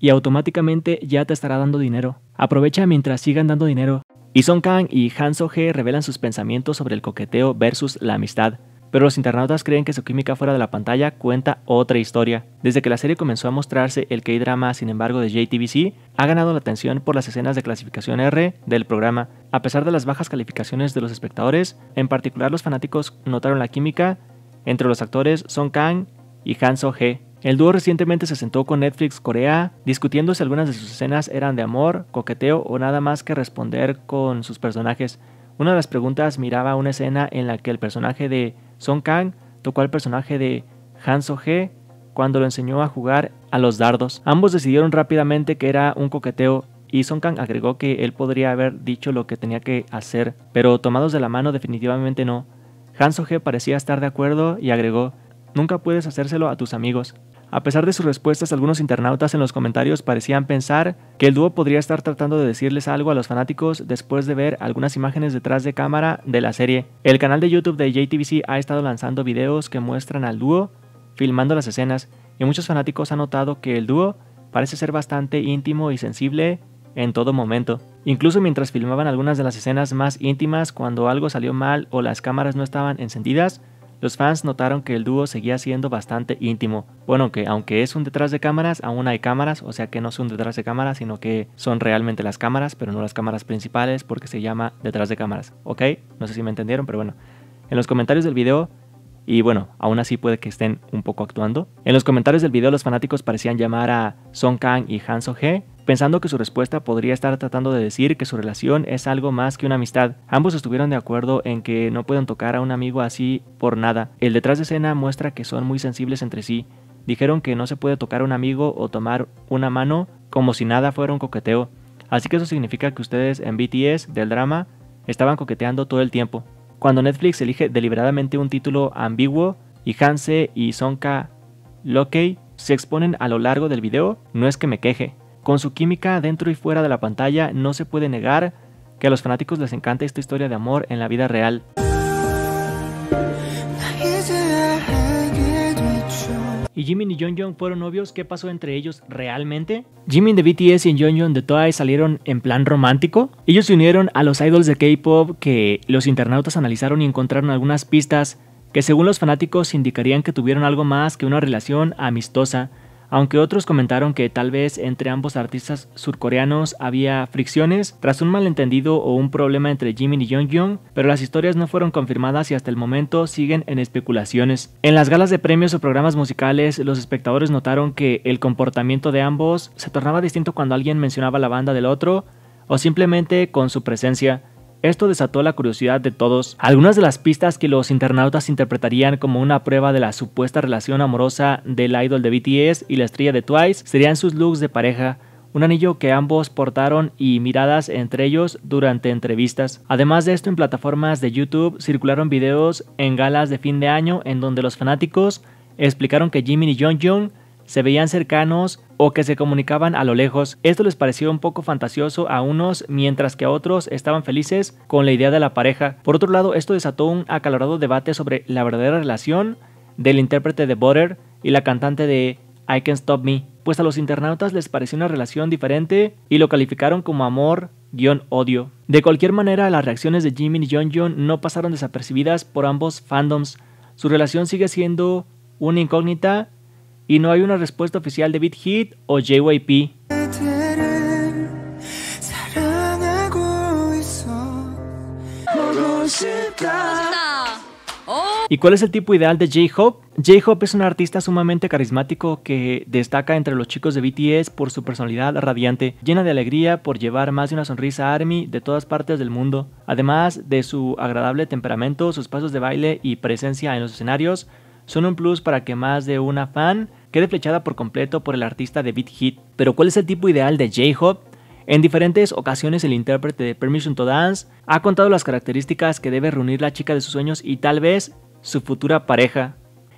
y automáticamente ya te estará dando dinero. Aprovecha mientras sigan dando dinero. Y Song Kang y Han So He revelan sus pensamientos sobre el coqueteo versus la amistad. Pero los internautas creen que su química fuera de la pantalla cuenta otra historia. Desde que la serie comenzó a mostrarse, el K-drama, sin embargo, de JTBC ha ganado la atención por las escenas de clasificación R del programa. A pesar de las bajas calificaciones de los espectadores, en particular los fanáticos notaron la química entre los actores Song Kang y Han So He. El dúo recientemente se sentó con Netflix Corea, discutiendo si algunas de sus escenas eran de amor, coqueteo o nada más que responder con sus personajes. Una de las preguntas miraba una escena en la que el personaje de Song Kang tocó al personaje de Han So-hee cuando lo enseñó a jugar a los dardos. Ambos decidieron rápidamente que era un coqueteo y Song Kang agregó que él podría haber dicho lo que tenía que hacer, pero tomados de la mano definitivamente no. Han So-hee parecía estar de acuerdo y agregó, nunca puedes hacérselo a tus amigos. A pesar de sus respuestas, algunos internautas en los comentarios parecían pensar que el dúo podría estar tratando de decirles algo a los fanáticos después de ver algunas imágenes detrás de cámara de la serie. El canal de YouTube de JTBC ha estado lanzando videos que muestran al dúo filmando las escenas y muchos fanáticos han notado que el dúo parece ser bastante íntimo y sensible en todo momento. Incluso mientras filmaban algunas de las escenas más íntimas cuando algo salió mal o las cámaras no estaban encendidas, los fans notaron que el dúo seguía siendo bastante íntimo. Bueno, que aunque es un detrás de cámaras, aún hay cámaras, o sea que no es un detrás de cámaras, sino que son realmente las cámaras, pero no las cámaras principales porque se llama detrás de cámaras. ¿Ok? No sé si me entendieron, pero bueno. En los comentarios del video y bueno, aún así puede que estén un poco actuando. En los comentarios del video los fanáticos parecían llamar a Song Kang y Han So Hee pensando que su respuesta podría estar tratando de decir que su relación es algo más que una amistad. Ambos estuvieron de acuerdo en que no pueden tocar a un amigo así por nada. El detrás de escena muestra que son muy sensibles entre sí. Dijeron que no se puede tocar a un amigo o tomar una mano como si nada fuera un coqueteo. Así que eso significa que ustedes en BTS del drama estaban coqueteando todo el tiempo. Cuando Netflix elige deliberadamente un título ambiguo y Hanse y Sonka Loki se exponen a lo largo del video, no es que me queje, con su química dentro y fuera de la pantalla, no se puede negar que a los fanáticos les encanta esta historia de amor en la vida real. y Jimin y Jonghyun fueron novios, ¿qué pasó entre ellos realmente? Jimin de BTS y Jonghyun de TWICE salieron en plan romántico. Ellos se unieron a los idols de K-pop que los internautas analizaron y encontraron algunas pistas que según los fanáticos indicarían que tuvieron algo más que una relación amistosa aunque otros comentaron que tal vez entre ambos artistas surcoreanos había fricciones tras un malentendido o un problema entre Jimin y Jonghyun, pero las historias no fueron confirmadas y hasta el momento siguen en especulaciones. En las galas de premios o programas musicales, los espectadores notaron que el comportamiento de ambos se tornaba distinto cuando alguien mencionaba la banda del otro o simplemente con su presencia. Esto desató la curiosidad de todos. Algunas de las pistas que los internautas interpretarían como una prueba de la supuesta relación amorosa del idol de BTS y la estrella de Twice serían sus looks de pareja, un anillo que ambos portaron y miradas entre ellos durante entrevistas. Además de esto, en plataformas de YouTube circularon videos en galas de fin de año en donde los fanáticos explicaron que Jimin y Jung se veían cercanos o que se comunicaban a lo lejos. Esto les pareció un poco fantasioso a unos, mientras que a otros estaban felices con la idea de la pareja. Por otro lado, esto desató un acalorado debate sobre la verdadera relación del intérprete de Butter y la cantante de I Can Stop Me, pues a los internautas les pareció una relación diferente y lo calificaron como amor odio. De cualquier manera, las reacciones de Jimin y John John no pasaron desapercibidas por ambos fandoms. Su relación sigue siendo una incógnita y no hay una respuesta oficial de Beat Hit o JYP. ¿Y cuál es el tipo ideal de J-Hope? J-Hope es un artista sumamente carismático que destaca entre los chicos de BTS por su personalidad radiante, llena de alegría por llevar más de una sonrisa a ARMY de todas partes del mundo. Además de su agradable temperamento, sus pasos de baile y presencia en los escenarios son un plus para que más de una fan quede flechada por completo por el artista de beat hit. Pero ¿cuál es el tipo ideal de J-Hop? En diferentes ocasiones el intérprete de Permission to Dance ha contado las características que debe reunir la chica de sus sueños y tal vez su futura pareja.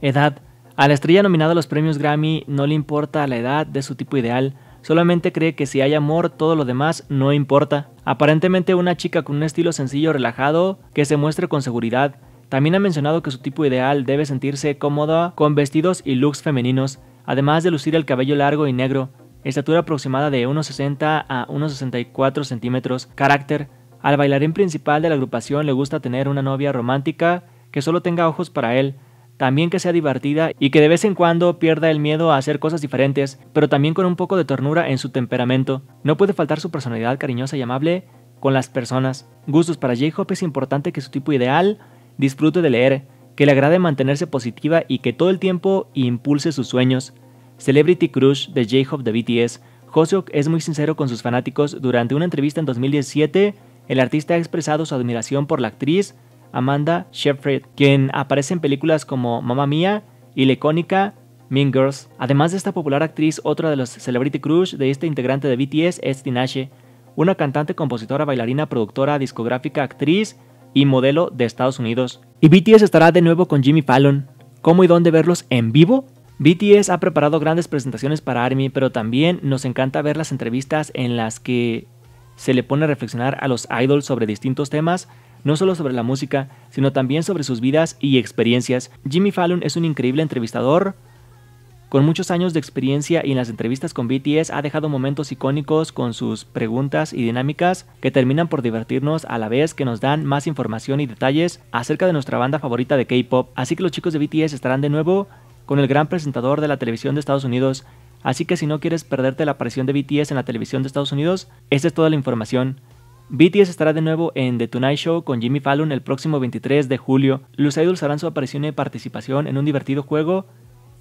Edad. A la estrella nominada a los premios Grammy no le importa la edad de su tipo ideal, solamente cree que si hay amor todo lo demás no importa. Aparentemente una chica con un estilo sencillo relajado que se muestre con seguridad, también ha mencionado que su tipo ideal debe sentirse cómoda con vestidos y looks femeninos, además de lucir el cabello largo y negro, estatura aproximada de 60 a 1,64 centímetros, carácter. Al bailarín principal de la agrupación le gusta tener una novia romántica que solo tenga ojos para él, también que sea divertida y que de vez en cuando pierda el miedo a hacer cosas diferentes, pero también con un poco de ternura en su temperamento. No puede faltar su personalidad cariñosa y amable con las personas. Gustos para J-Hope es importante que su tipo ideal Disfrute de leer, que le agrade mantenerse positiva y que todo el tiempo impulse sus sueños. Celebrity Crush de J-Hope de BTS. Hoseok es muy sincero con sus fanáticos. Durante una entrevista en 2017, el artista ha expresado su admiración por la actriz Amanda shepherd quien aparece en películas como Mamma Mía y la icónica Mean Girls. Además de esta popular actriz, otra de los Celebrity Crush de este integrante de BTS es Tinashe, una cantante, compositora, bailarina, productora, discográfica, actriz, y modelo de Estados Unidos. Y BTS estará de nuevo con Jimmy Fallon. ¿Cómo y dónde verlos en vivo? BTS ha preparado grandes presentaciones para ARMY, pero también nos encanta ver las entrevistas en las que se le pone a reflexionar a los idols sobre distintos temas, no solo sobre la música, sino también sobre sus vidas y experiencias. Jimmy Fallon es un increíble entrevistador, con muchos años de experiencia y en las entrevistas con BTS ha dejado momentos icónicos con sus preguntas y dinámicas que terminan por divertirnos a la vez que nos dan más información y detalles acerca de nuestra banda favorita de K-Pop. Así que los chicos de BTS estarán de nuevo con el gran presentador de la televisión de Estados Unidos. Así que si no quieres perderte la aparición de BTS en la televisión de Estados Unidos, esta es toda la información. BTS estará de nuevo en The Tonight Show con Jimmy Fallon el próximo 23 de julio. Los idols harán su aparición y participación en un divertido juego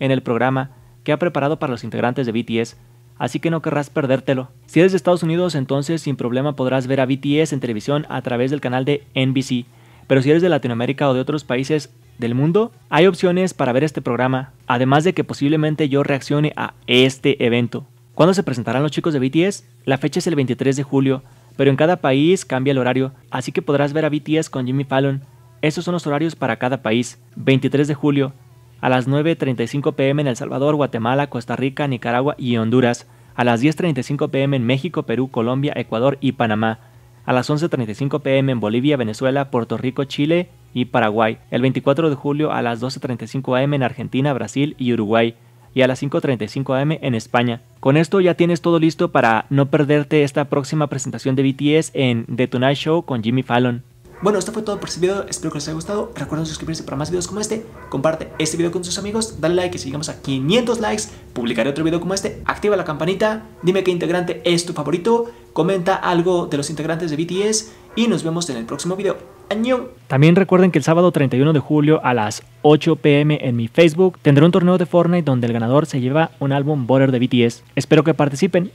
en el programa que ha preparado para los integrantes de BTS, así que no querrás perdértelo. Si eres de Estados Unidos, entonces sin problema podrás ver a BTS en televisión a través del canal de NBC, pero si eres de Latinoamérica o de otros países del mundo, hay opciones para ver este programa, además de que posiblemente yo reaccione a este evento. ¿Cuándo se presentarán los chicos de BTS? La fecha es el 23 de julio, pero en cada país cambia el horario, así que podrás ver a BTS con Jimmy Fallon. Estos son los horarios para cada país. 23 de julio, a las 9.35 pm en El Salvador, Guatemala, Costa Rica, Nicaragua y Honduras, a las 10.35 pm en México, Perú, Colombia, Ecuador y Panamá, a las 11.35 pm en Bolivia, Venezuela, Puerto Rico, Chile y Paraguay, el 24 de julio a las 12.35 am en Argentina, Brasil y Uruguay, y a las 5.35 am en España. Con esto ya tienes todo listo para no perderte esta próxima presentación de BTS en The Tonight Show con Jimmy Fallon. Bueno, esto fue todo por este video, espero que les haya gustado. Recuerden suscribirse para más videos como este, comparte este video con sus amigos, dale like y si llegamos a 500 likes, publicaré otro video como este, activa la campanita, dime qué integrante es tu favorito, comenta algo de los integrantes de BTS y nos vemos en el próximo video. ¡Añón! También recuerden que el sábado 31 de julio a las 8 pm en mi Facebook tendré un torneo de Fortnite donde el ganador se lleva un álbum border de BTS. Espero que participen.